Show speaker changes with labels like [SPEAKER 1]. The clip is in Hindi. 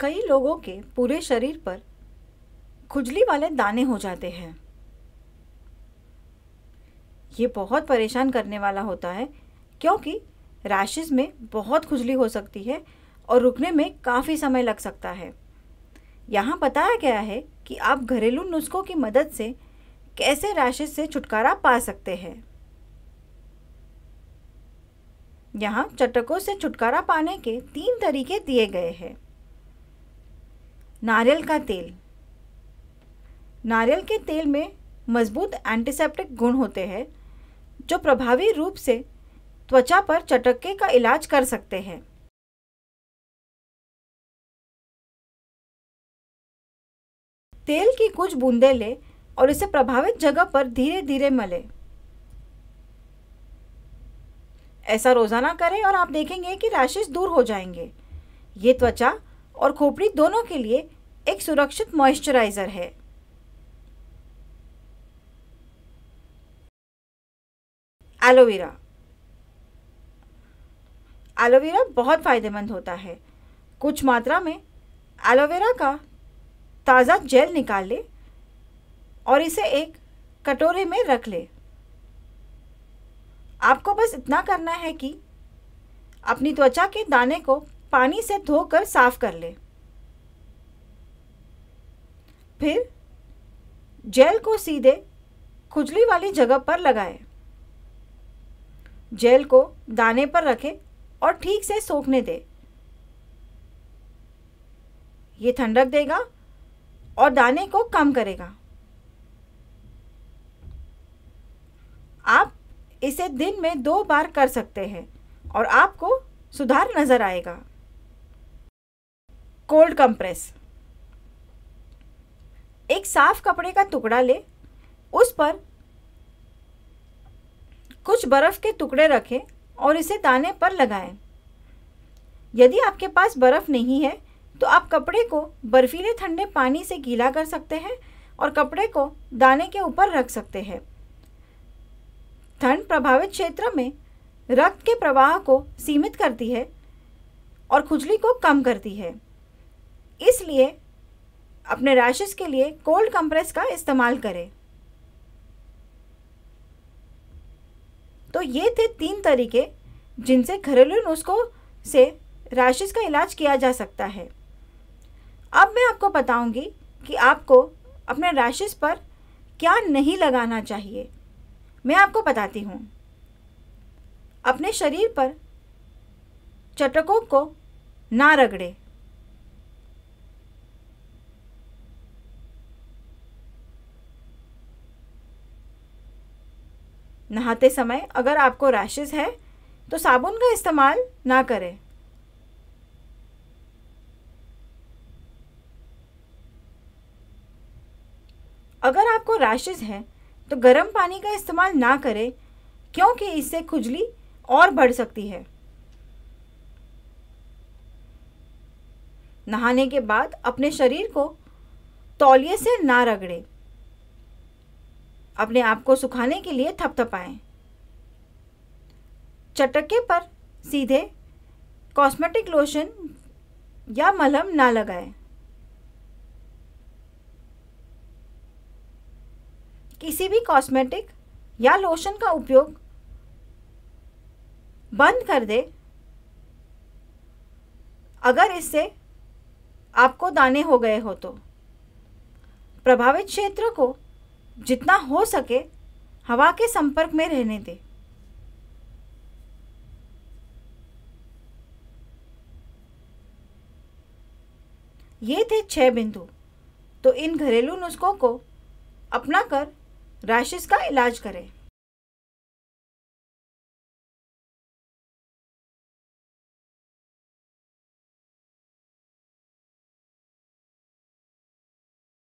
[SPEAKER 1] कई लोगों के पूरे शरीर पर खुजली वाले दाने हो जाते हैं ये बहुत परेशान करने वाला होता है क्योंकि रैशेज में बहुत खुजली हो सकती है और रुकने में काफ़ी समय लग सकता है यहाँ बताया गया है कि आप घरेलू नुस्खों की मदद से कैसे रैशेज से छुटकारा पा सकते हैं यहाँ चटकों से छुटकारा पाने के तीन तरीके दिए गए हैं नारियल का तेल नारियल के तेल में मजबूत एंटीसेप्टिक गुण होते हैं जो प्रभावी रूप से त्वचा पर चटके का इलाज कर सकते हैं तेल की कुछ बूंदें ले और इसे प्रभावित जगह पर धीरे धीरे मले ऐसा रोज़ाना करें और आप देखेंगे कि रैशेस दूर हो जाएंगे ये त्वचा और खोपड़ी दोनों के लिए एक सुरक्षित मॉइस्चराइज़र है एलोवेरा एलोवेरा बहुत फ़ायदेमंद होता है कुछ मात्रा में एलोवेरा का ताज़ा जेल निकाल ले और इसे एक कटोरे में रख ले आपको बस इतना करना है कि अपनी त्वचा के दाने को पानी से धोकर साफ कर ले फिर जेल को सीधे खुजली वाली जगह पर लगाए जेल को दाने पर रखें और ठीक से सोखने दें ये ठंडक देगा और दाने को कम करेगा आप इसे दिन में दो बार कर सकते हैं और आपको सुधार नज़र आएगा कोल्ड कंप्रेस एक साफ कपड़े का टुकड़ा ले उस पर कुछ बर्फ़ के टुकड़े रखें और इसे दाने पर लगाएं। यदि आपके पास बर्फ़ नहीं है तो आप कपड़े को बर्फीले ठंडे पानी से गीला कर सकते हैं और कपड़े को दाने के ऊपर रख सकते हैं ठंड प्रभावित क्षेत्र में रक्त के प्रवाह को सीमित करती है और खुजली को कम करती है इसलिए अपने रैशेस के लिए कोल्ड कंप्रेस का इस्तेमाल करें तो ये थे तीन तरीके जिनसे घरेलू नुस्खों से रैशेस का इलाज किया जा सकता है अब मैं आपको बताऊंगी कि आपको अपने रैशेस पर क्या नहीं लगाना चाहिए मैं आपको बताती हूँ अपने शरीर पर चटकों को ना रगड़े नहाते समय अगर आपको रैशेज़ है तो साबुन का इस्तेमाल ना करें अगर आपको रैशेज़ हैं तो गर्म पानी का इस्तेमाल ना करें क्योंकि इससे खुजली और बढ़ सकती है नहाने के बाद अपने शरीर को तौलिए से ना रगड़ें अपने आप को सुखाने के लिए थपथपाएं चटके पर सीधे कॉस्मेटिक लोशन या मलहम ना लगाएं किसी भी कॉस्मेटिक या लोशन का उपयोग बंद कर दे अगर इससे आपको दाने हो गए हो तो प्रभावित क्षेत्र को जितना हो सके हवा के संपर्क में रहने दें ये थे छह बिंदु तो इन घरेलू नुस्खों को अपना कर का इलाज करें